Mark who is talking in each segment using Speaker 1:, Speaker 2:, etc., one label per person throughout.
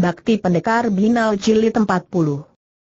Speaker 1: Bakti Pendekar Binal Jilid 40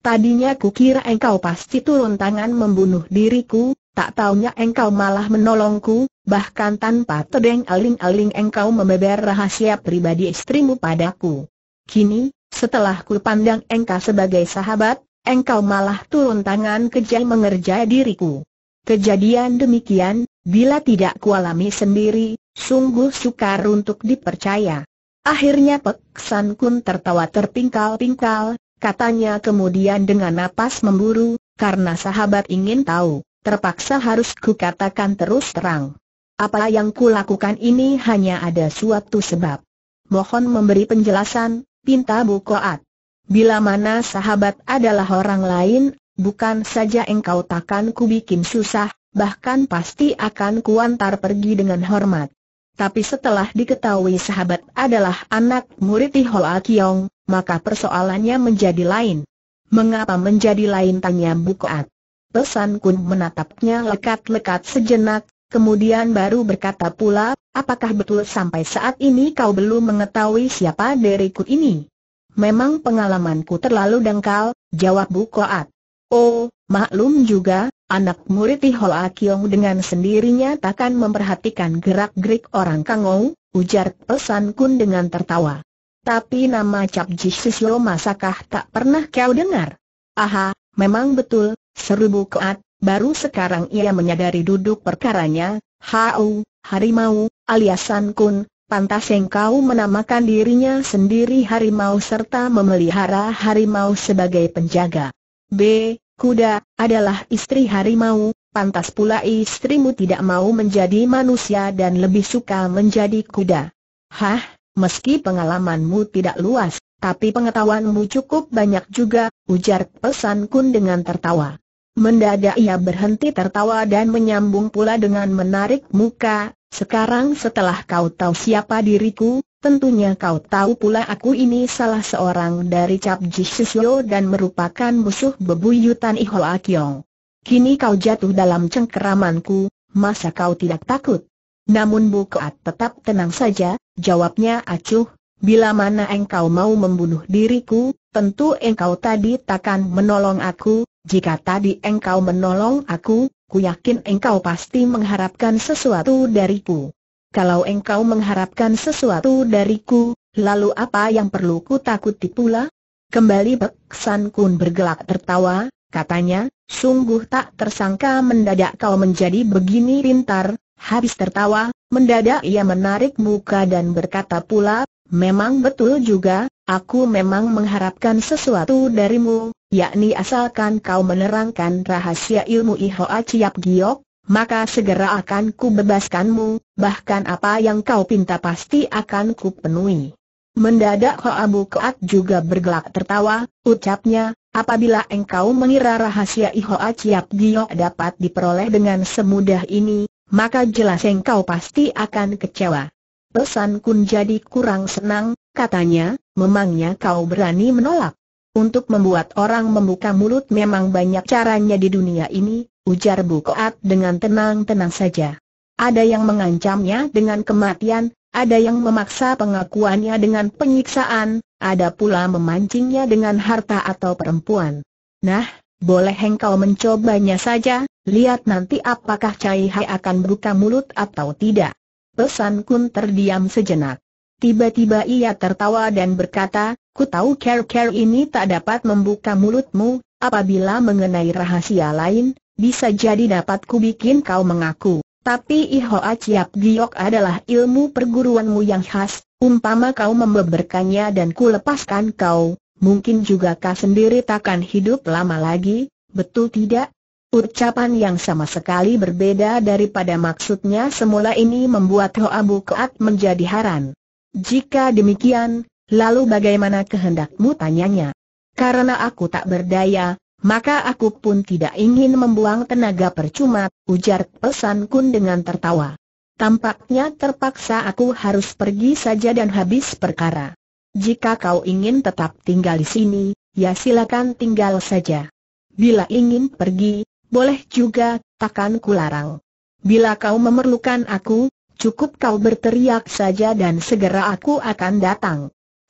Speaker 1: Tadinya ku kira engkau pasti turun tangan membunuh diriku, tak taunya engkau malah menolongku, bahkan tanpa tedeng aling-aling engkau membeber rahasia pribadi istrimu padaku. Kini, setelah ku pandang engkau sebagai sahabat, engkau malah turun tangan kejai mengerjai diriku. Kejadian demikian, bila tidak kualami sendiri, sungguh sukar untuk dipercaya. Akhirnya Pek Kun tertawa terpingkal-pingkal, katanya kemudian dengan napas memburu, karena sahabat ingin tahu, terpaksa harus kukatakan terus terang. Apa yang kulakukan ini hanya ada suatu sebab. Mohon memberi penjelasan, pinta Bu Koat. Bila mana sahabat adalah orang lain, bukan saja engkau takkan ku bikin susah, bahkan pasti akan kuantar pergi dengan hormat tapi setelah diketahui sahabat adalah anak murid Hoa Kiong, maka persoalannya menjadi lain. Mengapa menjadi lain tanya Bukoat? Pesan Kun menatapnya lekat-lekat sejenak, kemudian baru berkata pula, apakah betul sampai saat ini kau belum mengetahui siapa deriku ini? Memang pengalamanku terlalu dangkal, jawab Bukoat. Oh, maklum juga, anak murid Hoa Kiong dengan sendirinya takkan memperhatikan gerak-gerik orang Kangou, ujar Pesan Kun dengan tertawa. Tapi nama Cap Jisisyo masakah tak pernah kau dengar? Aha, memang betul, seribu keat, baru sekarang ia menyadari duduk perkaranya, Hau, Harimau, alias San Kun, Pantas engkau menamakan dirinya sendiri harimau serta memelihara harimau sebagai penjaga. B. Kuda, adalah istri harimau, pantas pula istrimu tidak mau menjadi manusia dan lebih suka menjadi kuda. Hah, meski pengalamanmu tidak luas, tapi pengetahuanmu cukup banyak juga, ujar pesan kun dengan tertawa. Mendadak ia berhenti tertawa dan menyambung pula dengan menarik muka, sekarang setelah kau tahu siapa diriku, Tentunya kau tahu pula aku ini salah seorang dari Cap Jishisyo dan merupakan musuh bebuyutan Iho Akyong. Kini kau jatuh dalam cengkeramanku, masa kau tidak takut? Namun Bu Koat tetap tenang saja, jawabnya acuh, bila mana engkau mau membunuh diriku, tentu engkau tadi takkan menolong aku, jika tadi engkau menolong aku, ku yakin engkau pasti mengharapkan sesuatu dariku. Kalau engkau mengharapkan sesuatu dariku, lalu apa yang perlu ku takuti pula? Kembali Pek San Kun bergelak tertawa, katanya, sungguh tak tersangka mendadak kau menjadi begini pintar. Habis tertawa, mendadak ia menarik muka dan berkata pula, memang betul juga, aku memang mengharapkan sesuatu darimu, yakni asalkan kau menerangkan rahasia ilmu Ihoa Ciap Giok, maka segera akan ku bebaskanmu, bahkan apa yang kau pinta pasti akan ku penuhi. Mendadak Abu Keat juga bergelak tertawa, ucapnya, apabila engkau mengira rahasia Iho Aciap Gio dapat diperoleh dengan semudah ini, maka jelas engkau pasti akan kecewa. Pesan kun jadi kurang senang, katanya, memangnya kau berani menolak. Untuk membuat orang membuka mulut memang banyak caranya di dunia ini, ujar Bu Koat dengan tenang-tenang saja. Ada yang mengancamnya dengan kematian, ada yang memaksa pengakuannya dengan penyiksaan, ada pula memancingnya dengan harta atau perempuan. Nah, boleh engkau mencobanya saja, lihat nanti apakah Cai Hai akan buka mulut atau tidak. Pesan Kun terdiam sejenak. Tiba-tiba ia tertawa dan berkata, ku tahu care-care ini tak dapat membuka mulutmu, apabila mengenai rahasia lain, bisa jadi dapat kubikin kau mengaku. Tapi iho aciap Giok adalah ilmu perguruanmu yang khas, umpama kau membeberkannya dan ku lepaskan kau, mungkin juga kau sendiri takkan hidup lama lagi, betul tidak? Ucapan yang sama sekali berbeda daripada maksudnya semula ini membuat Hoa keat menjadi haran. Jika demikian, lalu bagaimana kehendakmu tanyanya? Karena aku tak berdaya, maka aku pun tidak ingin membuang tenaga percuma, ujar Pesan Kun dengan tertawa. Tampaknya terpaksa aku harus pergi saja dan habis perkara. Jika kau ingin tetap tinggal di sini, ya silakan tinggal saja. Bila ingin pergi, boleh juga, takkan kularang. Bila kau memerlukan aku, cukup kau berteriak saja dan segera aku akan datang.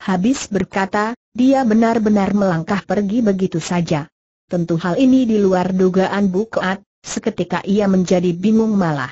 Speaker 1: Habis berkata, dia benar-benar melangkah pergi begitu saja. Tentu hal ini di luar dugaan Bukoat, seketika ia menjadi bingung malah.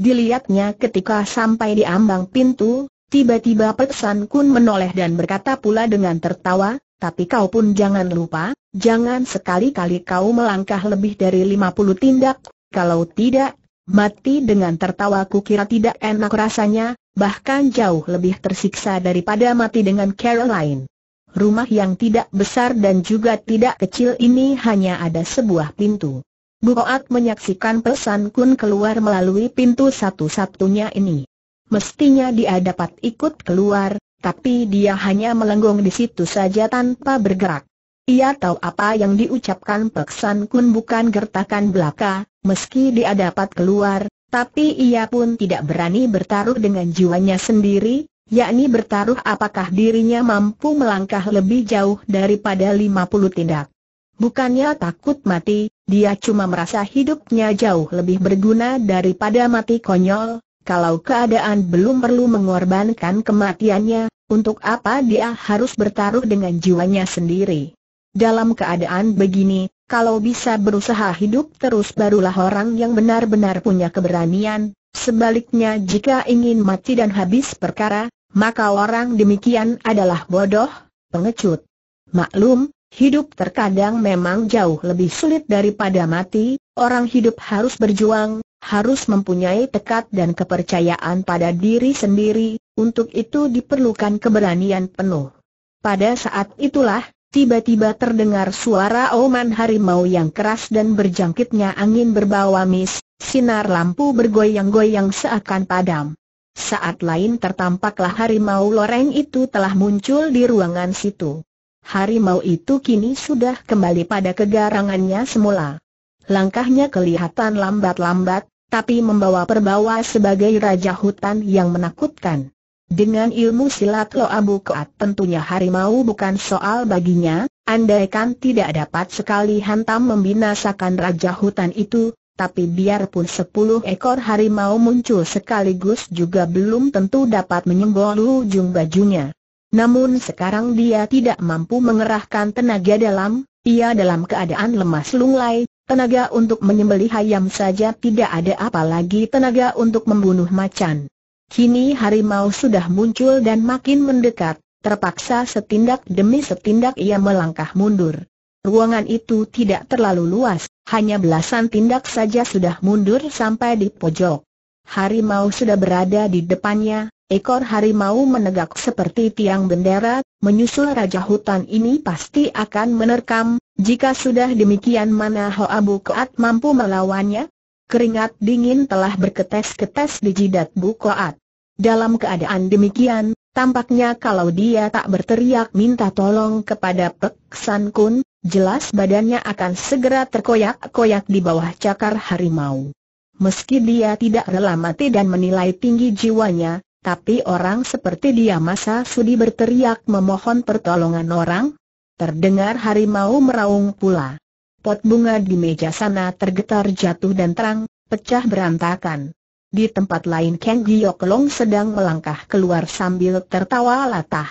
Speaker 1: Dilihatnya ketika sampai di ambang pintu, tiba-tiba Pesan Kun menoleh dan berkata pula dengan tertawa, tapi kau pun jangan lupa, jangan sekali-kali kau melangkah lebih dari lima puluh tindak, kalau tidak, mati dengan tertawa kira tidak enak rasanya, bahkan jauh lebih tersiksa daripada mati dengan Caroline rumah yang tidak besar dan juga tidak kecil ini hanya ada sebuah pintu. Bukoat menyaksikan pesan kun keluar melalui pintu satu-satunya ini. Mestinya dia dapat ikut keluar, tapi dia hanya melenggong di situ saja tanpa bergerak. Ia tahu apa yang diucapkan pesan Kun bukan gertakan belaka, meski dia dapat keluar, tapi ia pun tidak berani bertaruh dengan jiwanya sendiri, yakni bertaruh apakah dirinya mampu melangkah lebih jauh daripada 50 tindak. Bukannya takut mati, dia cuma merasa hidupnya jauh lebih berguna daripada mati konyol, kalau keadaan belum perlu mengorbankan kematiannya, untuk apa dia harus bertaruh dengan jiwanya sendiri? Dalam keadaan begini, kalau bisa berusaha hidup terus barulah orang yang benar-benar punya keberanian, sebaliknya jika ingin mati dan habis perkara, maka orang demikian adalah bodoh, pengecut. Maklum, hidup terkadang memang jauh lebih sulit daripada mati, orang hidup harus berjuang, harus mempunyai tekad dan kepercayaan pada diri sendiri, untuk itu diperlukan keberanian penuh. Pada saat itulah, tiba-tiba terdengar suara oman harimau yang keras dan berjangkitnya angin berbawa amis, sinar lampu bergoyang-goyang seakan padam. Saat lain tertampaklah harimau loreng itu telah muncul di ruangan situ. Harimau itu kini sudah kembali pada kegarangannya semula. Langkahnya kelihatan lambat-lambat, tapi membawa perbawa sebagai raja hutan yang menakutkan. Dengan ilmu silat Lo Abu Koat tentunya harimau bukan soal baginya, andaikan tidak dapat sekali hantam membinasakan Raja Hutan itu, tapi biarpun sepuluh ekor harimau muncul sekaligus juga belum tentu dapat menyenggol ujung bajunya. Namun sekarang dia tidak mampu mengerahkan tenaga dalam, ia dalam keadaan lemas lunglai, tenaga untuk menyembelih ayam saja tidak ada apalagi tenaga untuk membunuh macan. Kini harimau sudah muncul dan makin mendekat, terpaksa setindak demi setindak ia melangkah mundur. Ruangan itu tidak terlalu luas, hanya belasan tindak saja sudah mundur sampai di pojok. Harimau sudah berada di depannya, ekor harimau menegak seperti tiang bendera, menyusul raja hutan ini pasti akan menerkam, jika sudah demikian mana Hoa Bukoat mampu melawannya? Keringat dingin telah berketes-ketes di jidat Bukoat. Dalam keadaan demikian, Tampaknya kalau dia tak berteriak minta tolong kepada Pek San Kun, jelas badannya akan segera terkoyak-koyak di bawah cakar harimau. Meski dia tidak rela mati dan menilai tinggi jiwanya, tapi orang seperti dia masa sudi berteriak memohon pertolongan orang? Terdengar harimau meraung pula. Pot bunga di meja sana tergetar jatuh dan terang, pecah berantakan. Di tempat lain Kang Giok Long sedang melangkah keluar sambil tertawa latah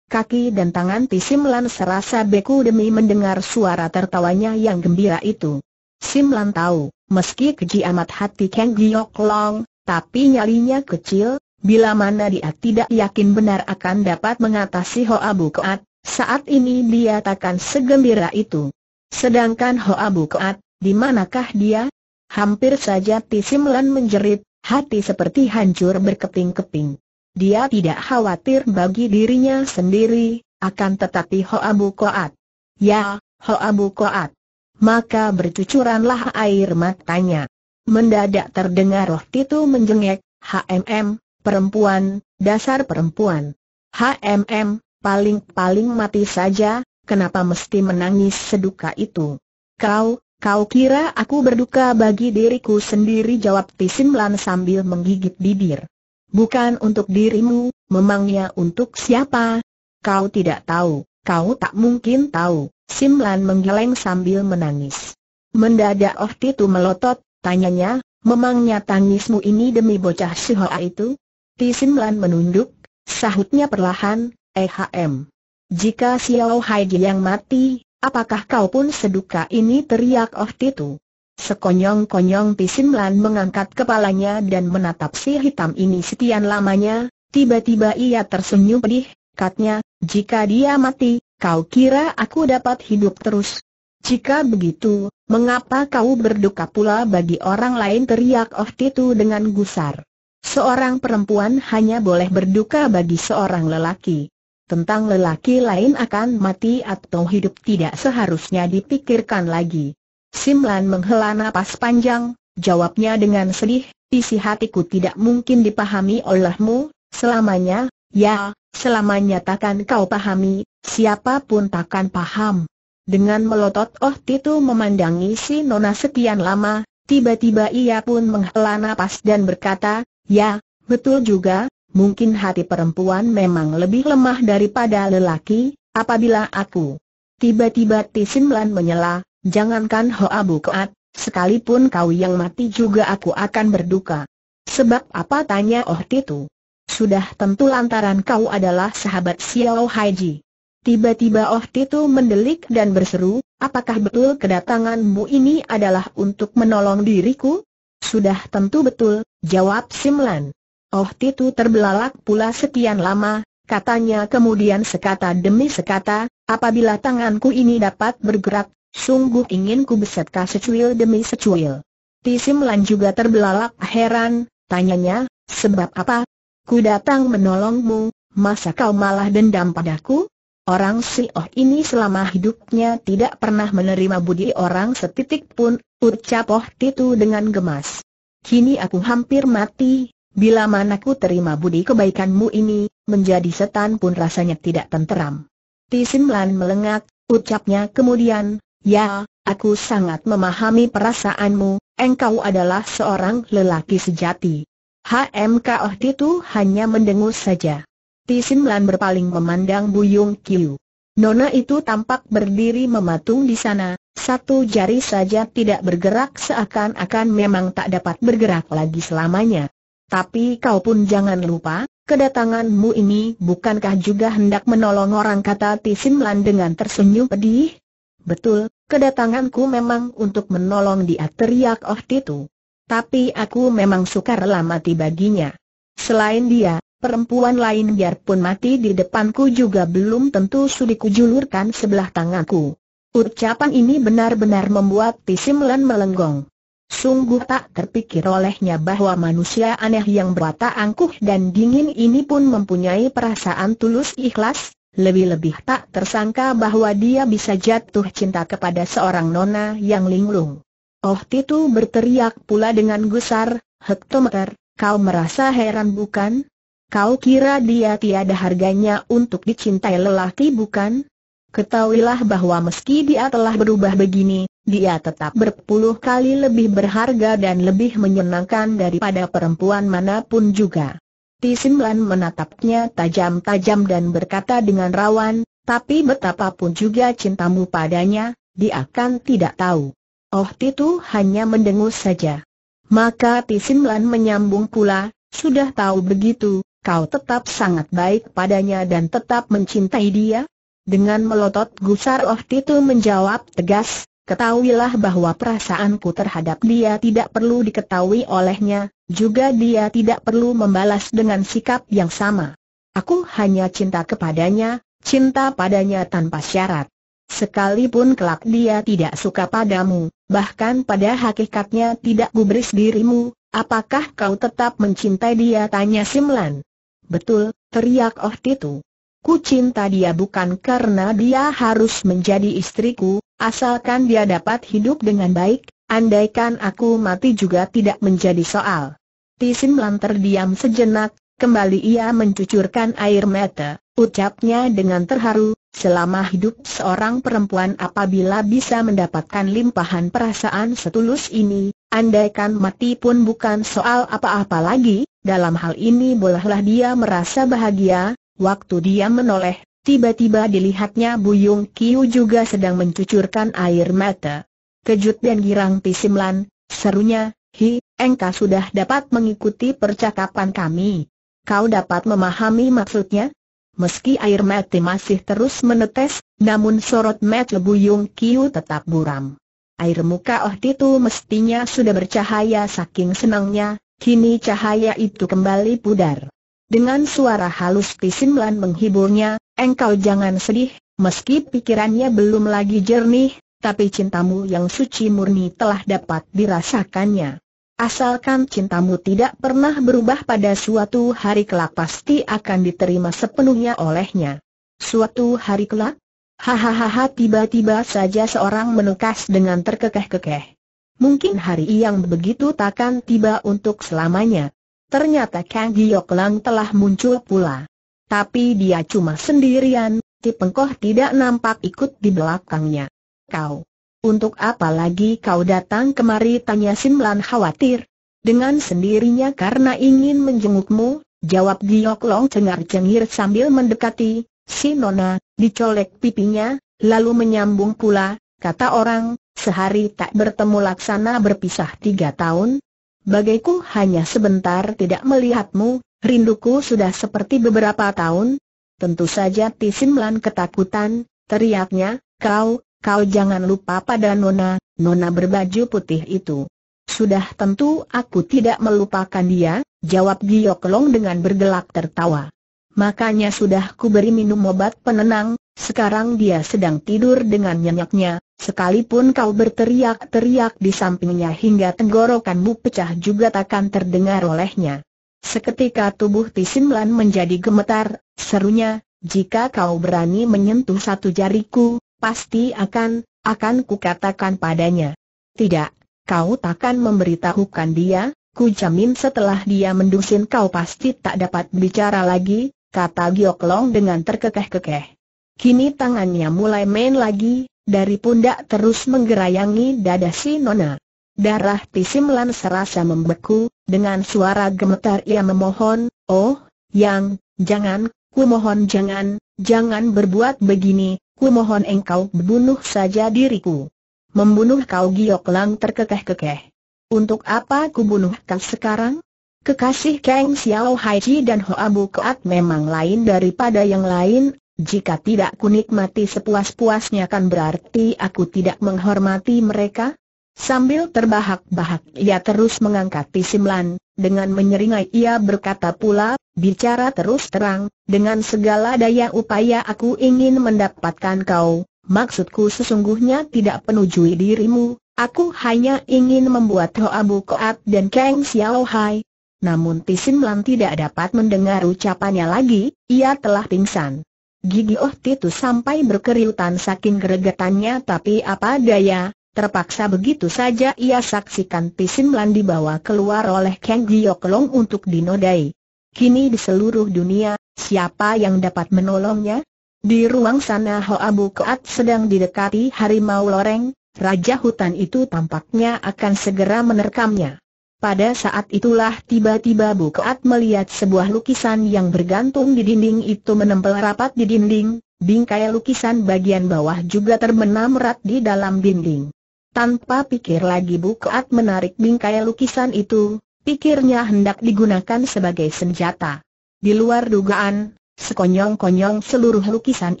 Speaker 1: kaki dan tangan Simlan serasa beku demi mendengar suara tertawanya yang gembira itu. Simlan tahu, meski keji amat hati Kang Giok Long, tapi nyalinya kecil, bila mana dia tidak yakin benar akan dapat mengatasi Hoa Bukoat, saat ini dia takkan segembira itu. Sedangkan Hoa Bukoat, di manakah dia? Hampir saja Simlan menjerit, hati seperti hancur berkeping-keping. Dia tidak khawatir bagi dirinya sendiri, akan tetapi Abu Koat. Ya, Abu Koat. Maka bercucuranlah air matanya. Mendadak terdengar roh Titu menjengek, HMM, perempuan, dasar perempuan. HMM, paling-paling mati saja, kenapa mesti menangis seduka itu? Kau, kau kira aku berduka bagi diriku sendiri jawab Tisimlan sambil menggigit bibir. Bukan untuk dirimu, memangnya untuk siapa? Kau tidak tahu, kau tak mungkin tahu. Simlan menggeleng sambil menangis. Mendadak Oh Titu melotot, tanyanya, memangnya tangismu ini demi bocah Sihoa itu? Ti Simlan menunduk, sahutnya perlahan, ehm. Jika Xiao Haiji yang mati, apakah kau pun seduka ini teriak Oh Titu? Sekonyong-konyong Pisim Lan mengangkat kepalanya dan menatap si hitam ini setian lamanya, tiba-tiba ia tersenyum pedih, katnya, jika dia mati, kau kira aku dapat hidup terus? Jika begitu, mengapa kau berduka pula bagi orang lain teriak Oh Titu dengan gusar. Seorang perempuan hanya boleh berduka bagi seorang lelaki. Tentang lelaki lain akan mati atau hidup tidak seharusnya dipikirkan lagi. Simlan menghela napas panjang, jawabnya dengan sedih, isi hatiku tidak mungkin dipahami olehmu, selamanya, ya, selamanya takkan kau pahami, siapapun takkan paham. Dengan melotot Oh Titu memandangi si Nona sekian lama, tiba-tiba ia pun menghela napas dan berkata, ya, betul juga, mungkin hati perempuan memang lebih lemah daripada lelaki, apabila aku. Tiba-tiba Tisimlan menyela, Jangankan Hoa keat, sekalipun kau yang mati juga aku akan berduka. Sebab apa tanya Oh Titu? Sudah tentu lantaran kau adalah sahabat Xiao Haiji. Tiba-tiba Oh Titu mendelik dan berseru, apakah betul kedatanganmu ini adalah untuk menolong diriku? Sudah tentu betul, jawab Simlan. Oh Titu terbelalak pula sekian lama, katanya kemudian sekata demi sekata, apabila tanganku ini dapat bergerak, sungguh ingin ku besetka secuil demi secuil. Tisim Lan juga terbelalak heran, tanyanya, sebab apa? Ku datang menolongmu, masa kau malah dendam padaku? Orang si Oh ini selama hidupnya tidak pernah menerima budi orang setitik pun, ucap Oh Titu dengan gemas. Kini aku hampir mati, bila manaku terima budi kebaikanmu ini, menjadi setan pun rasanya tidak tenteram. Tisim Lan melengak, ucapnya kemudian, Ya, aku sangat memahami perasaanmu, engkau adalah seorang lelaki sejati. HMK Oh itu hanya mendengus saja. Tisin Lan berpaling memandang Buyung Kiu. Nona itu tampak berdiri mematung di sana, satu jari saja tidak bergerak seakan-akan memang tak dapat bergerak lagi selamanya. Tapi kau pun jangan lupa, kedatanganmu ini bukankah juga hendak menolong orang kata Lan dengan tersenyum pedih? Betul, Kedatanganku memang untuk menolong dia teriak Oh Titu. Tapi aku memang sukar mati baginya. Selain dia, perempuan lain biarpun mati di depanku juga belum tentu sudi kujulurkan sebelah tanganku. Ucapan ini benar-benar membuat Pisimlen melenggong. Sungguh tak terpikir olehnya bahwa manusia aneh yang berwatak angkuh dan dingin ini pun mempunyai perasaan tulus ikhlas, lebih-lebih tak tersangka bahwa dia bisa jatuh cinta kepada seorang nona yang linglung. Oh Titu berteriak pula dengan gusar, Hektometer, kau merasa heran bukan? Kau kira dia tiada harganya untuk dicintai lelaki bukan? Ketahuilah bahwa meski dia telah berubah begini, dia tetap berpuluh kali lebih berharga dan lebih menyenangkan daripada perempuan manapun juga. Tisimlan menatapnya tajam-tajam dan berkata dengan rawan, tapi betapapun juga cintamu padanya, dia akan tidak tahu. Oh Titu hanya mendengus saja. Maka Tisimlan menyambung pula, sudah tahu begitu, kau tetap sangat baik padanya dan tetap mencintai dia? Dengan melotot gusar Oh Titu menjawab tegas, Ketahuilah bahwa perasaanku terhadap dia tidak perlu diketahui olehnya, juga dia tidak perlu membalas dengan sikap yang sama. Aku hanya cinta kepadanya, cinta padanya tanpa syarat. Sekalipun kelak dia tidak suka padamu, bahkan pada hakikatnya tidak gubris dirimu, apakah kau tetap mencintai dia? Tanya Simlan. Betul, teriak Oh Titu. Ku cinta dia bukan karena dia harus menjadi istriku, Asalkan dia dapat hidup dengan baik, andaikan aku mati juga tidak menjadi soal. Tisin Lan terdiam sejenak, kembali ia mencucurkan air mata, ucapnya dengan terharu, selama hidup seorang perempuan apabila bisa mendapatkan limpahan perasaan setulus ini, andaikan mati pun bukan soal apa-apa lagi, dalam hal ini bolehlah dia merasa bahagia, waktu dia menoleh, Tiba-tiba dilihatnya Buyung Kiu juga sedang mencucurkan air mata. Kejut dan girang pisimlan, serunya, Hi, engkau sudah dapat mengikuti percakapan kami. Kau dapat memahami maksudnya? Meski air mata masih terus menetes, namun sorot mata Buyung Kiu tetap buram. Air muka Oh itu mestinya sudah bercahaya saking senangnya, kini cahaya itu kembali pudar. Dengan suara halus Pisimlan menghiburnya, Engkau jangan sedih, meski pikirannya belum lagi jernih, tapi cintamu yang suci murni telah dapat dirasakannya. Asalkan cintamu tidak pernah berubah pada suatu hari kelak pasti akan diterima sepenuhnya olehnya. Suatu hari kelak? Hahaha tiba-tiba saja seorang menukas dengan terkekeh-kekeh. Mungkin hari yang begitu takkan tiba untuk selamanya. Ternyata Kang Giok Lang telah muncul pula. Tapi dia cuma sendirian, Pengkoh tidak nampak ikut di belakangnya. Kau, untuk apa lagi kau datang kemari tanya Simlan khawatir. Dengan sendirinya karena ingin menjengukmu, jawab Giyok Long cengar-cengir sambil mendekati, si Nona, dicolek pipinya, lalu menyambung pula, kata orang, sehari tak bertemu laksana berpisah tiga tahun. Bagaiku hanya sebentar tidak melihatmu, Rinduku sudah seperti beberapa tahun. Tentu saja Tisimlan ketakutan, teriaknya, kau, kau jangan lupa pada Nona, Nona berbaju putih itu. Sudah tentu aku tidak melupakan dia, jawab Giok Long dengan bergelak tertawa. Makanya sudah ku beri minum obat penenang, sekarang dia sedang tidur dengan nyenyaknya, sekalipun kau berteriak-teriak di sampingnya hingga tenggorokanmu pecah juga takkan terdengar olehnya. Seketika tubuh Tisimlan menjadi gemetar, serunya, jika kau berani menyentuh satu jariku, pasti akan, akan kukatakan padanya. Tidak, kau takkan memberitahukan dia, ku jamin setelah dia mendusin kau pasti tak dapat bicara lagi, kata Gioklong dengan terkekeh-kekeh. Kini tangannya mulai main lagi, dari pundak terus menggerayangi dada si Nona. Darah Pisimlan serasa membeku, dengan suara gemetar ia memohon, Oh, Yang, jangan, ku mohon jangan, jangan berbuat begini, ku mohon engkau bunuh saja diriku. Membunuh kau Giok Lang terkekeh-kekeh. Untuk apa ku bunuh kau sekarang? Kekasih Kang Xiao hai Chi dan Hoa Bu Keat memang lain daripada yang lain, jika tidak ku nikmati sepuas-puasnya kan berarti aku tidak menghormati mereka? Sambil terbahak-bahak ia terus mengangkat pisimlan, dengan menyeringai ia berkata pula, bicara terus terang, dengan segala daya upaya aku ingin mendapatkan kau, maksudku sesungguhnya tidak penujui dirimu, aku hanya ingin membuat Hoa Bu Koat dan Kang Xiao Hai. Namun pisimlan tidak dapat mendengar ucapannya lagi, ia telah pingsan. Gigi Oh Titus sampai berkeriutan saking geregetannya tapi apa daya, Terpaksa begitu saja ia saksikan Pisin Lan dibawa keluar oleh Kang Long untuk dinodai. Kini di seluruh dunia, siapa yang dapat menolongnya? Di ruang sana Hoa Keat sedang didekati harimau loreng, raja hutan itu tampaknya akan segera menerkamnya. Pada saat itulah tiba-tiba Keat melihat sebuah lukisan yang bergantung di dinding itu menempel rapat di dinding, Bingkai lukisan bagian bawah juga terbenam rat di dalam dinding. Tanpa pikir lagi Bukaat menarik bingkai lukisan itu, pikirnya hendak digunakan sebagai senjata. Di luar dugaan, sekonyong-konyong seluruh lukisan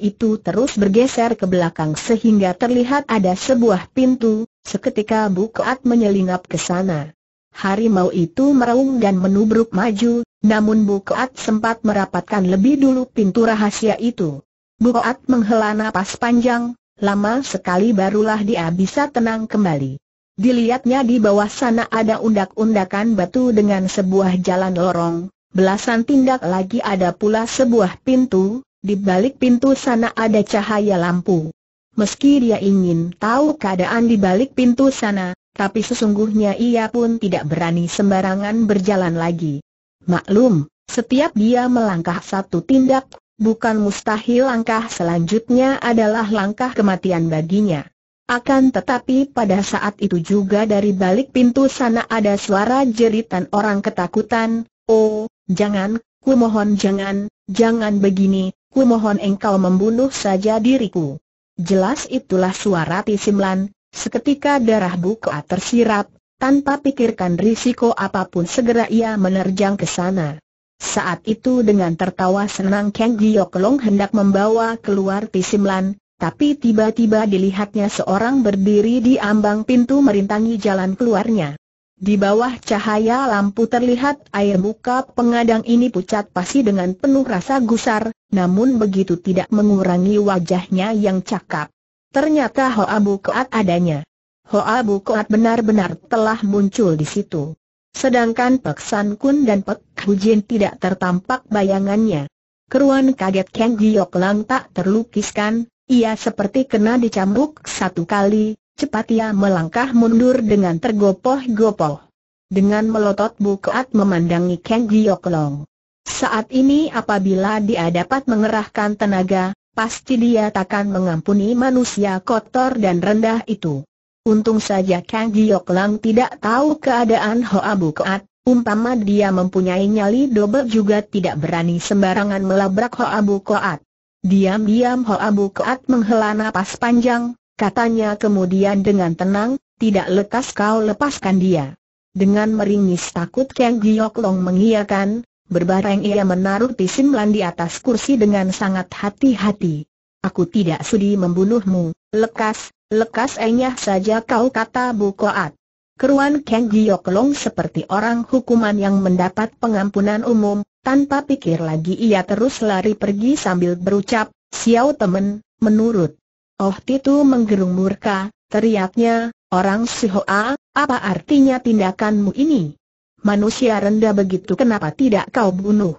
Speaker 1: itu terus bergeser ke belakang sehingga terlihat ada sebuah pintu, seketika Bukaat menyelingap ke sana. Harimau itu meraung dan menubruk maju, namun Bukaat sempat merapatkan lebih dulu pintu rahasia itu. Bukaat menghela napas panjang, lama sekali barulah dia bisa tenang kembali. Dilihatnya di bawah sana ada undak-undakan batu dengan sebuah jalan lorong, belasan tindak lagi ada pula sebuah pintu, di balik pintu sana ada cahaya lampu. Meski dia ingin tahu keadaan di balik pintu sana, tapi sesungguhnya ia pun tidak berani sembarangan berjalan lagi. Maklum, setiap dia melangkah satu tindak, bukan mustahil langkah selanjutnya adalah langkah kematian baginya. Akan tetapi pada saat itu juga dari balik pintu sana ada suara jeritan orang ketakutan, Oh, jangan, ku mohon jangan, jangan begini, ku mohon engkau membunuh saja diriku. Jelas itulah suara Tisimlan, seketika darah buka tersirap, tanpa pikirkan risiko apapun segera ia menerjang ke sana. Saat itu dengan tertawa senang Kang Giok Long hendak membawa keluar Pisimlan, tapi tiba-tiba dilihatnya seorang berdiri di ambang pintu merintangi jalan keluarnya. Di bawah cahaya lampu terlihat air muka pengadang ini pucat pasi dengan penuh rasa gusar, namun begitu tidak mengurangi wajahnya yang cakap. Ternyata Hoa Bukoat adanya. Hoa Bukoat benar-benar telah muncul di situ. Sedangkan Pek San Kun dan Pek Hujin tidak tertampak bayangannya. Keruan kaget Kang Giok Lang tak terlukiskan, ia seperti kena dicambuk satu kali, cepat ia melangkah mundur dengan tergopoh-gopoh. Dengan melotot bukaat memandangi Kang Giok Long. Saat ini apabila dia dapat mengerahkan tenaga, pasti dia takkan mengampuni manusia kotor dan rendah itu. Untung saja Kang Giok Lang tidak tahu keadaan Hoa Bukoat, Umpama dia mempunyai nyali dobel juga tidak berani sembarangan melabrak Hoa Bu Koat. Diam-diam Hoa Bu Koat menghela nafas panjang, katanya kemudian dengan tenang, tidak lekas kau lepaskan dia. Dengan meringis takut Kang Giok Long mengiyakan, berbareng ia menaruh pisim lan di atas kursi dengan sangat hati-hati. Aku tidak sudi membunuhmu, lekas, lekas enyah saja kau kata Bu Koat. Keruan Kang Long seperti orang hukuman yang mendapat pengampunan umum, tanpa pikir lagi ia terus lari pergi sambil berucap, Siau temen, menurut. Oh Titu menggerung murka, teriaknya, orang Sihoa, apa artinya tindakanmu ini? Manusia rendah begitu kenapa tidak kau bunuh?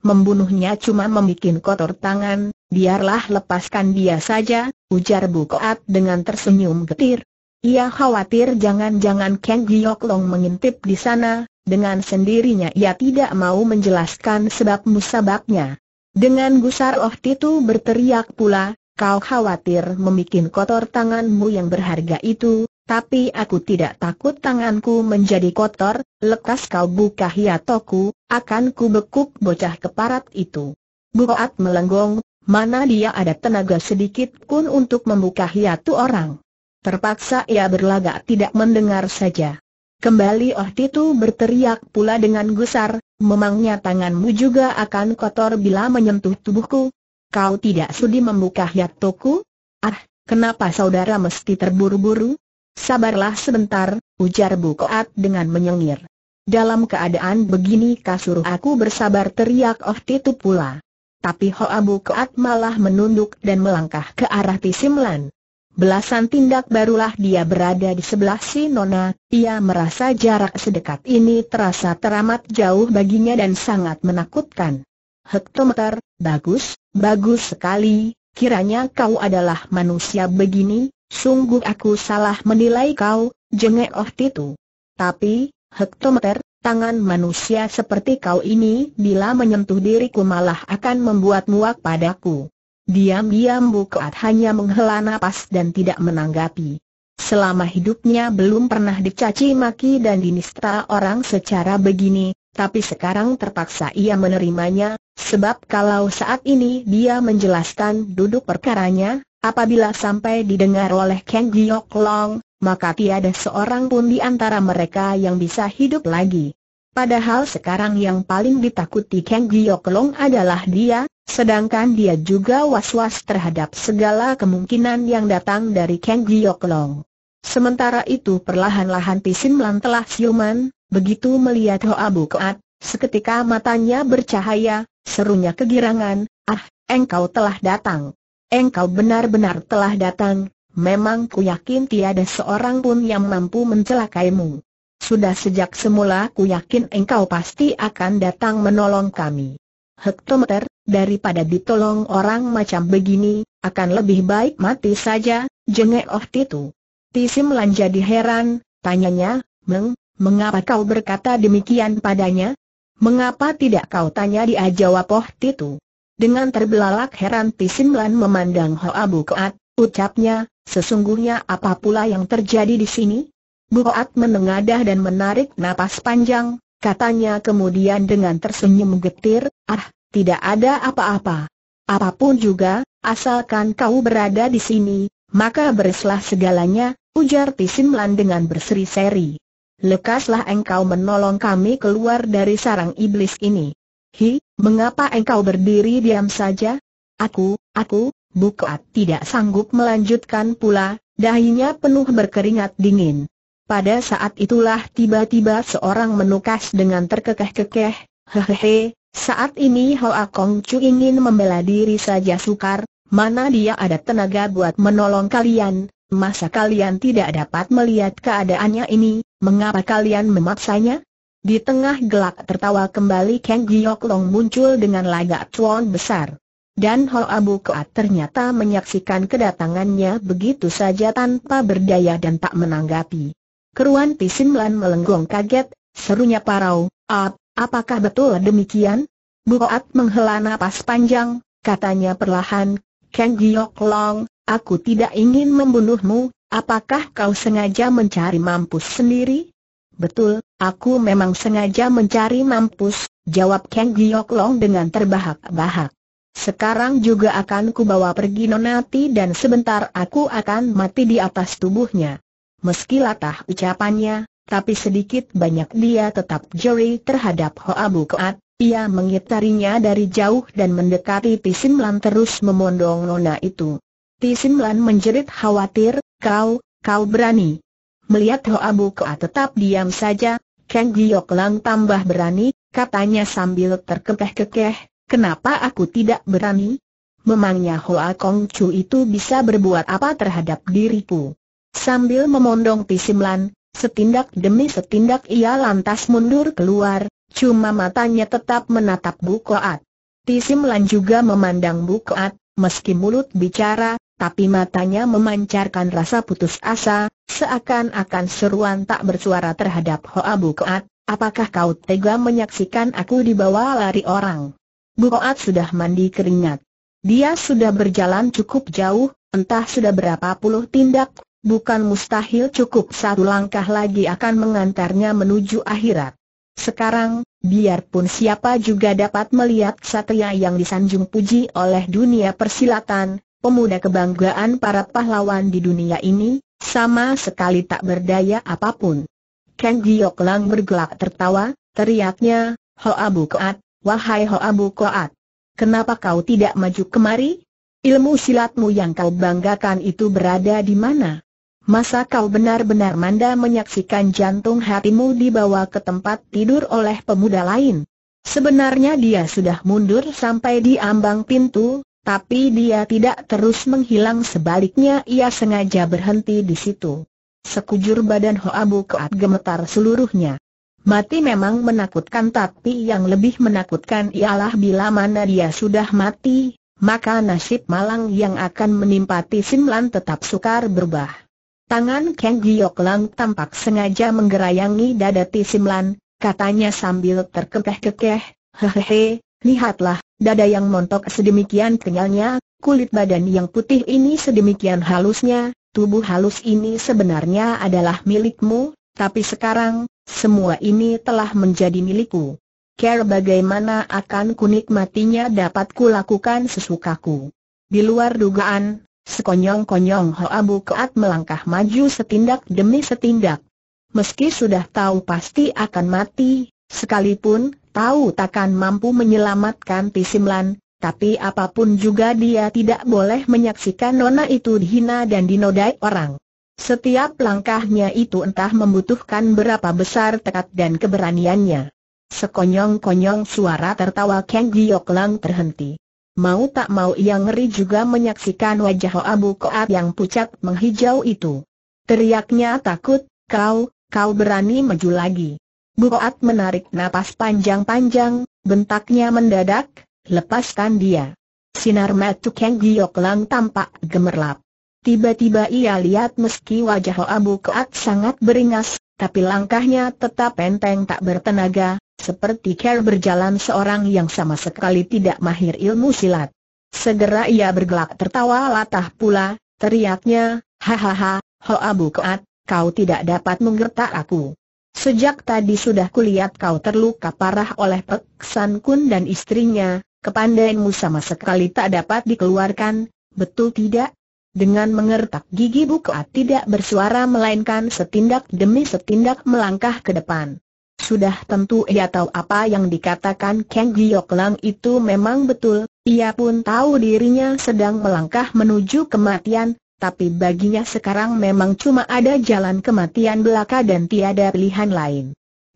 Speaker 1: Membunuhnya cuma membuat kotor tangan, biarlah lepaskan dia saja, ujar Bu Koat dengan tersenyum getir. Ia khawatir jangan-jangan Kang Giok Long mengintip di sana, dengan sendirinya ia tidak mau menjelaskan sebab musababnya. Dengan gusar Oh Titu berteriak pula, kau khawatir membuat kotor tanganmu yang berharga itu, tapi aku tidak takut tanganku menjadi kotor, lekas kau buka hiatoku, akan ku bekuk bocah keparat itu. Buat melenggong, mana dia ada tenaga sedikit pun untuk membuka hiatu orang. Terpaksa ia berlagak tidak mendengar saja. Kembali Oh Titu berteriak pula dengan gusar, memangnya tanganmu juga akan kotor bila menyentuh tubuhku? Kau tidak sudi membuka hiat toku? Ah, kenapa saudara mesti terburu-buru? Sabarlah sebentar, ujar Bukoat dengan menyengir. Dalam keadaan begini kasur aku bersabar teriak Oh Titu pula. Tapi Hoa Bukoat malah menunduk dan melangkah ke arah Tisimlan. Belasan tindak barulah dia berada di sebelah si Nona, ia merasa jarak sedekat ini terasa teramat jauh baginya dan sangat menakutkan. Hektometer, bagus, bagus sekali, kiranya kau adalah manusia begini, sungguh aku salah menilai kau, jengek oh titu. Tapi, hektometer, tangan manusia seperti kau ini bila menyentuh diriku malah akan membuat muak padaku. Diam-diam Bukaat hanya menghela nafas dan tidak menanggapi. Selama hidupnya belum pernah dicaci maki dan dinista orang secara begini, tapi sekarang terpaksa ia menerimanya, sebab kalau saat ini dia menjelaskan duduk perkaranya, apabila sampai didengar oleh Kang Giok Long, maka tiada seorang pun di antara mereka yang bisa hidup lagi. Padahal sekarang yang paling ditakuti Kang Giok Long adalah dia, Sedangkan dia juga was-was terhadap segala kemungkinan yang datang dari Kang Giok Sementara itu perlahan-lahan Pisin Lan telah siuman, begitu melihat Hoa Keat, seketika matanya bercahaya, serunya kegirangan, ah, engkau telah datang. Engkau benar-benar telah datang, memang ku yakin tiada seorang pun yang mampu mencelakaimu. Sudah sejak semula ku yakin engkau pasti akan datang menolong kami hektometer, daripada ditolong orang macam begini, akan lebih baik mati saja, jengek Oh Titu. Tisim Lan jadi heran, tanyanya, Meng, mengapa kau berkata demikian padanya? Mengapa tidak kau tanya dia jawab Oh Titu? Dengan terbelalak heran Tisim Lan memandang Abu Koat, ucapnya, sesungguhnya apa pula yang terjadi di sini? Bu Koat menengadah dan menarik napas panjang, Katanya kemudian dengan tersenyum getir, ah, tidak ada apa-apa. Apapun juga, asalkan kau berada di sini, maka bereslah segalanya, ujar Tisimlan dengan berseri-seri. Lekaslah engkau menolong kami keluar dari sarang iblis ini. Hi, mengapa engkau berdiri diam saja? Aku, aku, Bukat tidak sanggup melanjutkan pula, dahinya penuh berkeringat dingin. Pada saat itulah tiba-tiba seorang menukas dengan terkekeh-kekeh, hehehe, saat ini Hoa Kong Chu ingin membela diri saja sukar, mana dia ada tenaga buat menolong kalian, masa kalian tidak dapat melihat keadaannya ini, mengapa kalian memaksanya? Di tengah gelak tertawa kembali Kang Giok Long muncul dengan lagak cuan besar. Dan Hoa Bu Kuat ternyata menyaksikan kedatangannya begitu saja tanpa berdaya dan tak menanggapi. Keruan Pisim Lan melenggong kaget, serunya parau, Ap, apakah betul demikian? Buat menghela napas panjang, katanya perlahan, Kang Giok Long, aku tidak ingin membunuhmu, apakah kau sengaja mencari mampus sendiri? Betul, aku memang sengaja mencari mampus, jawab Kang Giok Long dengan terbahak-bahak. Sekarang juga akan kubawa pergi Nonati dan sebentar aku akan mati di atas tubuhnya. Meski latah ucapannya, tapi sedikit banyak dia tetap jeli terhadap Hoa Keat. ia mengitarinya dari jauh dan mendekati Tisimlan terus memondong nona itu. Tisimlan menjerit khawatir, kau, kau berani. Melihat Hoa Keat tetap diam saja, Kang Giok Lang tambah berani, katanya sambil terkekeh-kekeh, kenapa aku tidak berani? Memangnya Hoa Kong Chu itu bisa berbuat apa terhadap diriku? Sambil memondong Tisimlan, setindak demi setindak ia lantas mundur keluar, cuma matanya tetap menatap Bukoat. Tisimlan juga memandang Bukoat, meski mulut bicara, tapi matanya memancarkan rasa putus asa, seakan-akan seruan tak bersuara terhadap Hoa Bukoat, apakah kau tega menyaksikan aku dibawa lari orang? Bukoat sudah mandi keringat. Dia sudah berjalan cukup jauh, entah sudah berapa puluh tindak, bukan mustahil cukup satu langkah lagi akan mengantarnya menuju akhirat. Sekarang, biarpun siapa juga dapat melihat satria yang disanjung puji oleh dunia persilatan, pemuda kebanggaan para pahlawan di dunia ini, sama sekali tak berdaya apapun. Kang Giok Lang bergelak tertawa, teriaknya, Ho Abu Koat, wahai Ho Abu Koat. Kenapa kau tidak maju kemari? Ilmu silatmu yang kau banggakan itu berada di mana? Masa kau benar-benar manda menyaksikan jantung hatimu dibawa ke tempat tidur oleh pemuda lain? Sebenarnya dia sudah mundur sampai di ambang pintu, tapi dia tidak terus menghilang sebaliknya ia sengaja berhenti di situ. Sekujur badan Hoa keat gemetar seluruhnya. Mati memang menakutkan tapi yang lebih menakutkan ialah bila mana dia sudah mati, maka nasib malang yang akan menimpa Simlan tetap sukar berubah. Tangan Kang Giok Lang tampak sengaja menggerayangi dada Tisimlan, katanya sambil terkekeh-kekeh, hehehe, lihatlah, dada yang montok sedemikian kenyalnya, kulit badan yang putih ini sedemikian halusnya, tubuh halus ini sebenarnya adalah milikmu, tapi sekarang, semua ini telah menjadi milikku. Care bagaimana akan kunikmatinya dapat kulakukan sesukaku. Di luar dugaan, Sekonyong-konyong Abu Koat melangkah maju setindak demi setindak. Meski sudah tahu pasti akan mati, sekalipun tahu takkan mampu menyelamatkan Pisimlan, tapi apapun juga dia tidak boleh menyaksikan nona itu dihina dan dinodai orang. Setiap langkahnya itu entah membutuhkan berapa besar tekad dan keberaniannya. Sekonyong-konyong suara tertawa Kang Giok Lang terhenti. Mau tak mau ia ngeri juga menyaksikan wajah Abu Koat yang pucat menghijau itu. Teriaknya takut, kau, kau berani maju lagi. Bu Buat menarik napas panjang-panjang, bentaknya mendadak, lepaskan dia. Sinar mata Kang Giok Lang tampak gemerlap. Tiba-tiba ia lihat meski wajah Abu Koat sangat beringas, tapi langkahnya tetap enteng tak bertenaga, seperti Ker berjalan seorang yang sama sekali tidak mahir ilmu silat. Segera ia bergelak tertawa latah pula, teriaknya, Hahaha, ho Abu Keat, kau tidak dapat menggertak aku. Sejak tadi sudah kulihat kau terluka parah oleh peksan Kun dan istrinya, kepandaianmu sama sekali tak dapat dikeluarkan, betul tidak? Dengan mengertak gigi Bukaat tidak bersuara melainkan setindak demi setindak melangkah ke depan. Sudah tentu ia tahu apa yang dikatakan Kang Giok Lang itu memang betul, ia pun tahu dirinya sedang melangkah menuju kematian, tapi baginya sekarang memang cuma ada jalan kematian belaka dan tiada pilihan lain.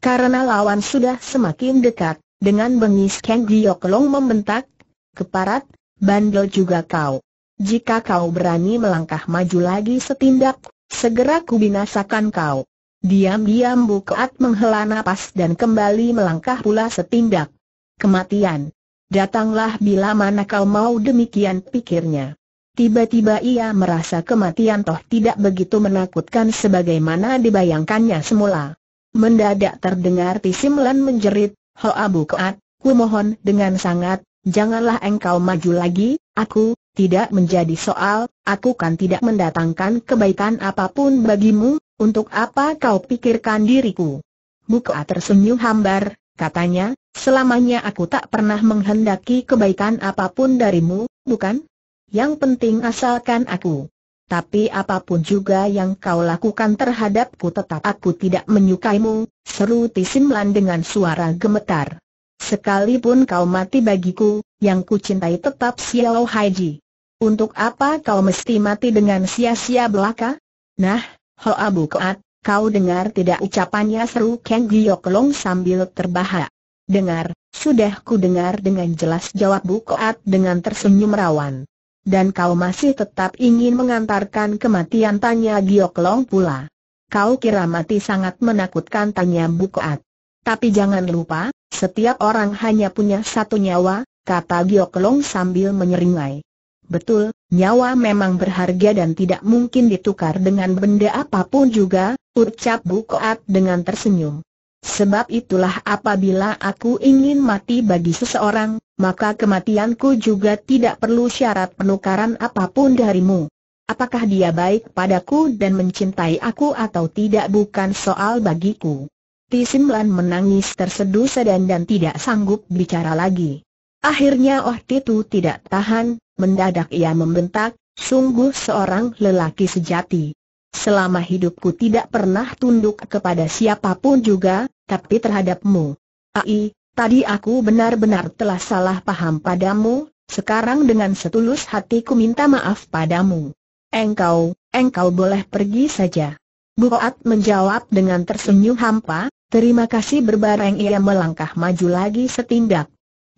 Speaker 1: Karena lawan sudah semakin dekat, dengan bengis Kang Giok Long membentak, keparat, bandel juga kau. Jika kau berani melangkah maju lagi setindak, segera kubinasakan kau. Diam-diam Bukaat menghela nafas dan kembali melangkah pula setindak. Kematian. Datanglah bila mana kau mau demikian pikirnya. Tiba-tiba ia merasa kematian toh tidak begitu menakutkan sebagaimana dibayangkannya semula. Mendadak terdengar Tisimlan menjerit, Hoa Keat, ku mohon dengan sangat, janganlah engkau maju lagi, aku, tidak menjadi soal, aku kan tidak mendatangkan kebaikan apapun bagimu, untuk apa kau pikirkan diriku? Muka tersenyum hambar, katanya, selamanya aku tak pernah menghendaki kebaikan apapun darimu, bukan? Yang penting asalkan aku. Tapi apapun juga yang kau lakukan terhadapku tetap aku tidak menyukaimu, seru Tisimlan dengan suara gemetar. Sekalipun kau mati bagiku, yang kucintai tetap Xiao Haiji. Untuk apa kau mesti mati dengan sia-sia belaka? Nah, Ho Abu Koat, kau dengar tidak ucapannya seru Kang Long sambil terbahak. Dengar, sudah ku dengar dengan jelas jawab Bu Koat dengan tersenyum rawan. Dan kau masih tetap ingin mengantarkan kematian tanya Long pula. Kau kira mati sangat menakutkan tanya Bu Koat. Tapi jangan lupa, setiap orang hanya punya satu nyawa, kata Long sambil menyeringai. Betul, nyawa memang berharga dan tidak mungkin ditukar dengan benda apapun juga, ucap Bukoat dengan tersenyum. Sebab itulah apabila aku ingin mati bagi seseorang, maka kematianku juga tidak perlu syarat penukaran apapun darimu. Apakah dia baik padaku dan mencintai aku atau tidak bukan soal bagiku. Tisimlan menangis tersedu sedan dan tidak sanggup bicara lagi. Akhirnya Oh Titu tidak tahan, mendadak ia membentak, sungguh seorang lelaki sejati. Selama hidupku tidak pernah tunduk kepada siapapun juga, tapi terhadapmu. Ai, tadi aku benar-benar telah salah paham padamu, sekarang dengan setulus hatiku minta maaf padamu. Engkau, engkau boleh pergi saja. Buat menjawab dengan tersenyum hampa, terima kasih berbareng ia melangkah maju lagi setindak.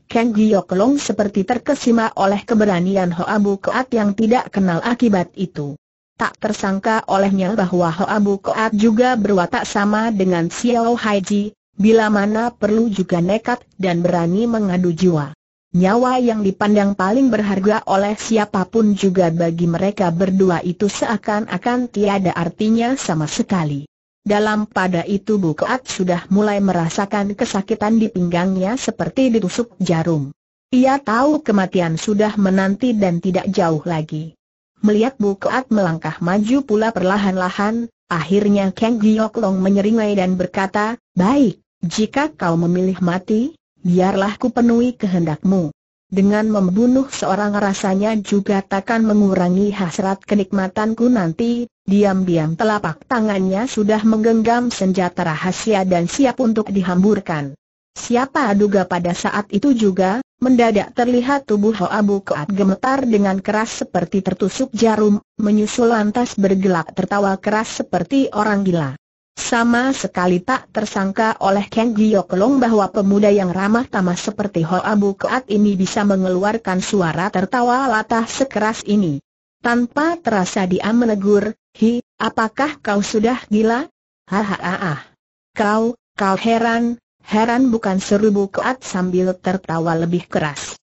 Speaker 1: Kang Giok Long seperti terkesima oleh keberanian Hoa Bu Koat yang tidak kenal akibat itu. Tak tersangka olehnya bahwa Hoa Bu Koat juga berwatak sama dengan Xiao Hai bila mana perlu juga nekat dan berani mengadu jiwa. Nyawa yang dipandang paling berharga oleh siapapun juga bagi mereka berdua itu seakan-akan tiada artinya sama sekali. Dalam pada itu Keat sudah mulai merasakan kesakitan di pinggangnya seperti ditusuk jarum. Ia tahu kematian sudah menanti dan tidak jauh lagi. Melihat Keat melangkah maju pula perlahan-lahan, akhirnya Kang Giok Long menyeringai dan berkata, Baik, jika kau memilih mati, biarlah ku penuhi kehendakmu. Dengan membunuh seorang rasanya juga takkan mengurangi hasrat kenikmatanku nanti, diam-diam telapak tangannya sudah menggenggam senjata rahasia dan siap untuk dihamburkan. Siapa duga pada saat itu juga, mendadak terlihat tubuh Hoa keat gemetar dengan keras seperti tertusuk jarum, menyusul lantas bergelak tertawa keras seperti orang gila. Sama sekali tak tersangka oleh Kang Gioklong bahwa pemuda yang ramah tamah seperti Ho Abu Keat ini bisa mengeluarkan suara tertawa latah sekeras ini. Tanpa terasa dia menegur, Hi, apakah kau sudah gila? Hahaha. Kau, kau heran, heran bukan seribu Keat sambil tertawa lebih keras.